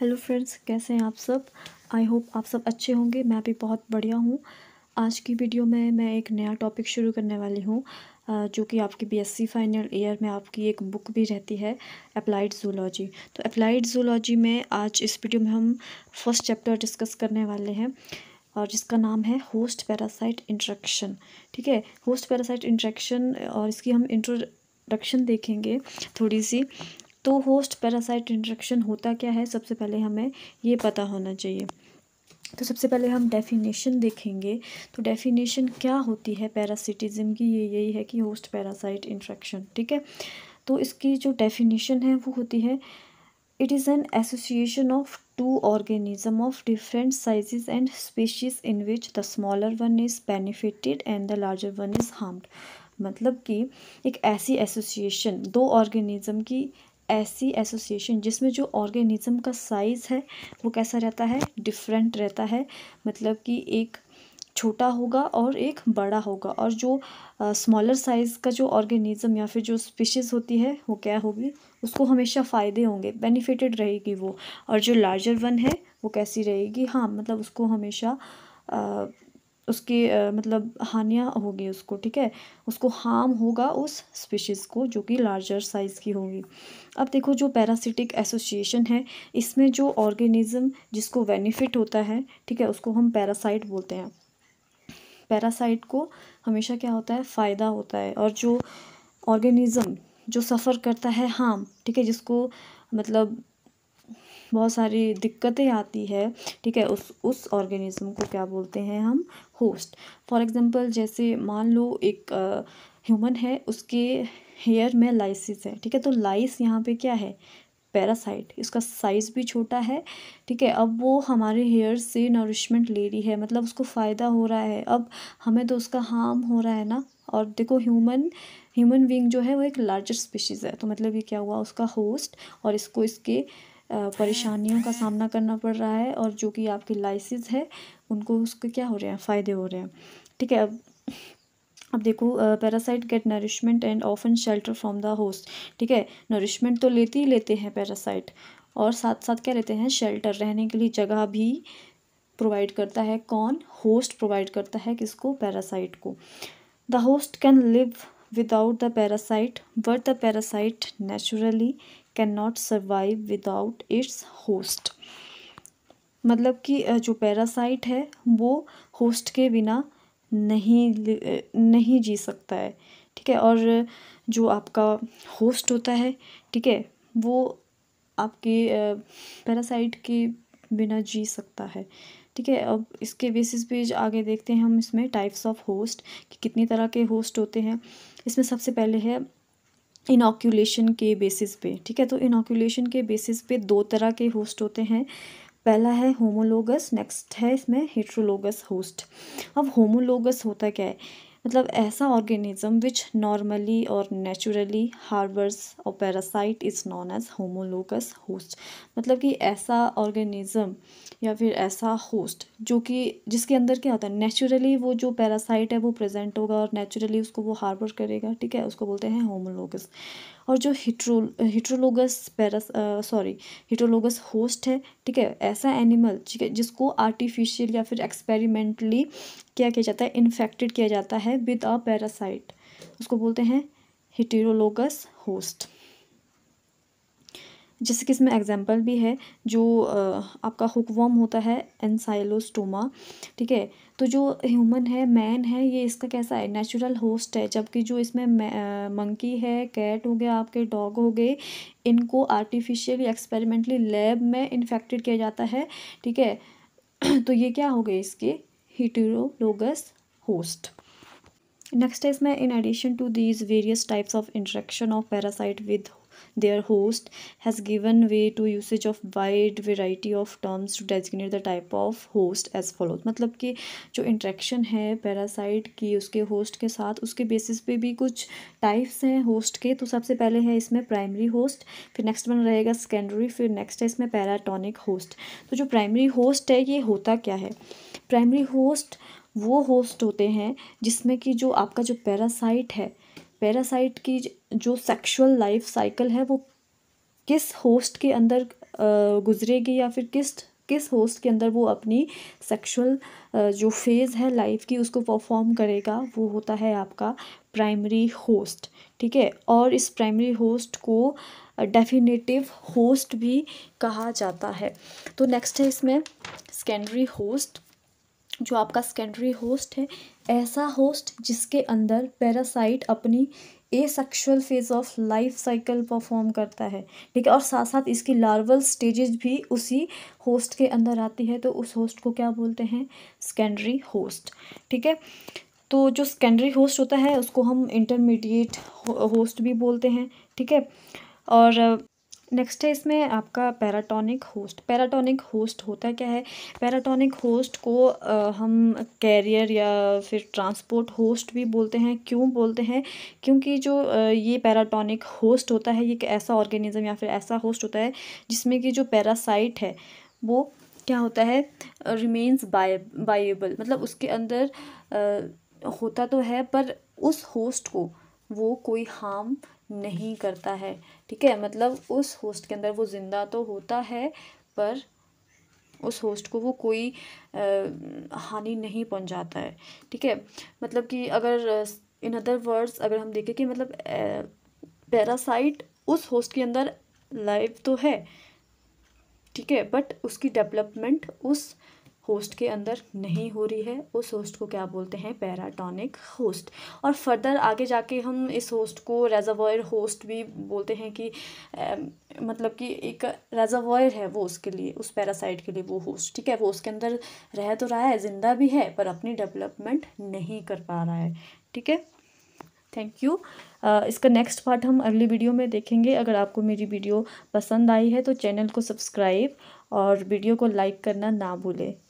hello friends कैसे हैं आप सब आई होप आप सब अच्छे होंगे मैं भी बहुत बढ़िया हूँ आज की वीडियो में मैं एक नया टॉपिक शुरू करने वाली हूँ जो कि आपकी बीएससी फाइनल ईयर में आपकी एक बुक भी रहती है अप्लाइड जूलॉजी तो अप्लाइड जूलॉजी में आज इस वीडियो में हम फर्स्ट चैप्टर डिस्कस करने वाले हैं और जिसका नाम है होस्ट पैरासाइट इंट्रैक्शन ठीक है होस्ट पैरासाइट इंट्रैक्शन और इसकी हम इंट्रोडक्शन देखेंगे थोड़ी सी तो होस्ट पैरासाइट इंट्रैक्शन होता क्या है सबसे पहले हमें ये पता होना चाहिए तो सबसे पहले हम डेफिनेशन देखेंगे तो डेफिनेशन क्या होती है पैरासिटिज़म की ये यही है कि होस्ट पैरासाइट इंट्रेक्शन ठीक है तो इसकी जो डेफिनेशन है वो होती है it is an association of two organism of different sizes and species in which the smaller one is benefited and the larger one is harm मतलब कि एक ऐसी एसोसिएशन दो ऑर्गेनिज्म की ऐसी एसोसिएशन जिसमें जो ऑर्गेनिज़म का साइज़ है वो कैसा रहता है डिफरेंट रहता है मतलब कि एक छोटा होगा और एक बड़ा होगा और जो स्मॉलर साइज़ का जो ऑर्गेनिज़म या फिर जो स्पीशीज़ होती है वो क्या होगी उसको हमेशा फ़ायदे होंगे बेनिफिटेड रहेगी वो और जो लार्जर वन है वो कैसी रहेगी हाँ मतलब उसको हमेशा आ, उसके मतलब हानियाँ होगी उसको ठीक है उसको हार्म होगा उस स्पीशीज़ को जो कि लार्जर साइज़ की होगी अब देखो जो पैरासिटिक एसोसिएशन है इसमें जो ऑर्गेनिज़्म जिसको बेनिफिट होता है ठीक है उसको हम पैरासाइट बोलते हैं पैरासाइट को हमेशा क्या होता है फ़ायदा होता है और जो ऑर्गेनिज़म जो सफ़र करता है हार्म ठीक है जिसको मतलब बहुत सारी दिक्कतें आती है ठीक है उस उस ऑर्गेनिज़्म को क्या बोलते हैं हम होस्ट फॉर एग्ज़ाम्पल जैसे मान लो एक ह्यूमन है उसके हेयर में लाइसिस है ठीक है तो लाइस यहाँ पे क्या है पैरासाइट इसका साइज़ भी छोटा है ठीक है अब वो हमारे हेयर से नरिशमेंट ले रही है मतलब उसको फ़ायदा हो रहा है अब हमें तो उसका हार्म हो रहा है ना और देखो ह्यूमन ह्यूमन बींग जो है वो एक लार्जर स्पीशीज़ है तो मतलब ये क्या हुआ उसका होस्ट और इसको इसके परेशानियों का सामना करना पड़ रहा है और जो कि आपके लाइसेंस है उनको उसके क्या हो रहे हैं फ़ायदे हो रहे हैं ठीक है अब अब देखो parasite get nourishment and often shelter from the host ठीक है नरिशमेंट तो लेते ही लेते हैं पैरासाइट और साथ साथ क्या लेते हैं शेल्टर रहने के लिए जगह भी प्रोवाइड करता है कौन होस्ट प्रोवाइड करता है किसको पैरासाइट को the host can live without the parasite but the parasite naturally cannot survive without its host मतलब कि जो पैरासाइट है वो होस्ट के बिना नहीं नहीं जी सकता है ठीक है और जो आपका होस्ट होता है ठीक है वो आपके पैरासाइट के बिना जी सकता है ठीक है अब इसके बेसिस पे आगे देखते हैं हम इसमें टाइप्स ऑफ होस्ट कि कितनी तरह के होस्ट होते हैं इसमें सबसे पहले है इनाक्यूलेशन के बेसिस पे ठीक है तो इनाक्यूलेशन के बेसिस पे दो तरह के होस्ट होते हैं पहला है होमोलोगस नेक्स्ट है इसमें हेट्रोलोगस होस्ट अब होमोलोगस होता क्या है मतलब ऐसा ऑर्गेनिज्म विच नॉर्मली और नेचुरली हार्बर्स और parasite is known as homologous host मतलब कि ऐसा ऑर्गेनिज्म या फिर ऐसा होस्ट जो कि जिसके अंदर क्या होता है नेचुरली वो जो पैरासाइट है वो प्रेजेंट होगा और नेचुरली उसको वो हार्बर करेगा ठीक है उसको बोलते हैं होमोलोगस और जो hetero heterologous para sorry heterologous host है ठीक है ऐसा एनिमल ठीक है जिसको आर्टिफिशियल या फिर एक्सपेरिमेंटली क्या किया जाता है इन्फेक्टेड किया जाता है विद अ पैरासाइट उसको बोलते हैं हिटेरोलोगस होस्ट जैसे कि इसमें एग्जाम्पल भी है जो आपका हुकवॉम होता है एनसाइलोस्टोमा ठीक है तो जो ह्यूमन है मैन है ये इसका कैसा है नेचुरल होस्ट है जबकि जो इसमें मंकी है कैट हो गया आपके डॉग हो गए इनको आर्टिफिशियली एक्सपेरिमेंटली लैब में इन्फेक्टेड किया जाता है ठीक है तो ये क्या हो गए इसके हीटरोलोगस होस्ट नेक्स्ट है इसमें in addition to these various types of interaction of parasite with their host has given way to usage of wide variety of terms to designate the type of host as follows मतलब कि जो interaction है parasite की उसके host के साथ उसके basis पे भी कुछ types हैं host के तो सबसे पहले है इसमें primary host फिर next वन रहेगा secondary फिर next है इसमें paratonic host तो जो primary host है ये होता क्या है primary host वो host होते हैं जिसमें कि जो आपका जो parasite है पैरासाइट की जो सेक्सुअल लाइफ साइकिल है वो किस होस्ट के अंदर गुजरेगी या फिर किस किस होस्ट के अंदर वो अपनी सेक्सुअल जो फेज़ है लाइफ की उसको परफॉर्म करेगा वो होता है आपका प्राइमरी होस्ट ठीक है और इस प्राइमरी होस्ट को डेफिनेटिव होस्ट भी कहा जाता है तो नेक्स्ट है इसमें सेकेंडरी होस्ट जो आपका सेकेंडरी होस्ट है ऐसा होस्ट जिसके अंदर पैरासाइट अपनी asexual phase of life cycle perform करता है ठीक है और साथ साथ इसकी लार्वल स्टेजेस भी उसी होस्ट के अंदर आती है तो उस होस्ट को क्या बोलते हैं सेकेंडरी होस्ट ठीक है तो जो सेकेंडरी होस्ट होता है उसको हम इंटरमीडिएट होस्ट भी बोलते हैं ठीक है और नेक्स्ट है इसमें आपका पैराटोनिक होस्ट पैराटॉनिक होस्ट होता क्या है पैराटॉनिक होस्ट को आ, हम कैरियर या फिर ट्रांसपोर्ट होस्ट भी बोलते हैं क्यों बोलते हैं क्योंकि जो आ, ये पैराटोनिक होस्ट होता है ये एक ऐसा ऑर्गेनिज़म या फिर ऐसा होस्ट होता है जिसमें कि जो पैरासाइट है वो क्या होता है रिमेन्स बाय बाइबल मतलब उसके अंदर आ, होता तो है पर उस होस्ट को वो कोई हार्म नहीं करता है ठीक है मतलब उस होस्ट के अंदर वो ज़िंदा तो होता है पर उस होस्ट को वो कोई हानि नहीं पहुंचाता है ठीक है मतलब कि अगर इन अदर वर्ड्स अगर हम देखें कि मतलब पैरासाइट उस होस्ट के अंदर लाइव तो है ठीक है बट उसकी डेवलपमेंट उस होस्ट के अंदर नहीं हो रही है उस होस्ट को क्या बोलते हैं पैराटॉनिक होस्ट और फर्दर आगे जाके हम इस होस्ट को रेजावॉयर होस्ट भी बोलते हैं कि ए, मतलब कि एक रेजावॉयर है वो उसके लिए उस पैरासाइट के लिए वो होस्ट ठीक है वो उसके अंदर रह तो रहा है ज़िंदा भी है पर अपनी डेवलपमेंट नहीं कर पा रहा है ठीक है थैंक यू uh, इसका नेक्स्ट पार्ट हम अगली वीडियो में देखेंगे अगर आपको मेरी वीडियो पसंद आई है तो चैनल को सब्सक्राइब और वीडियो को लाइक करना ना भूलें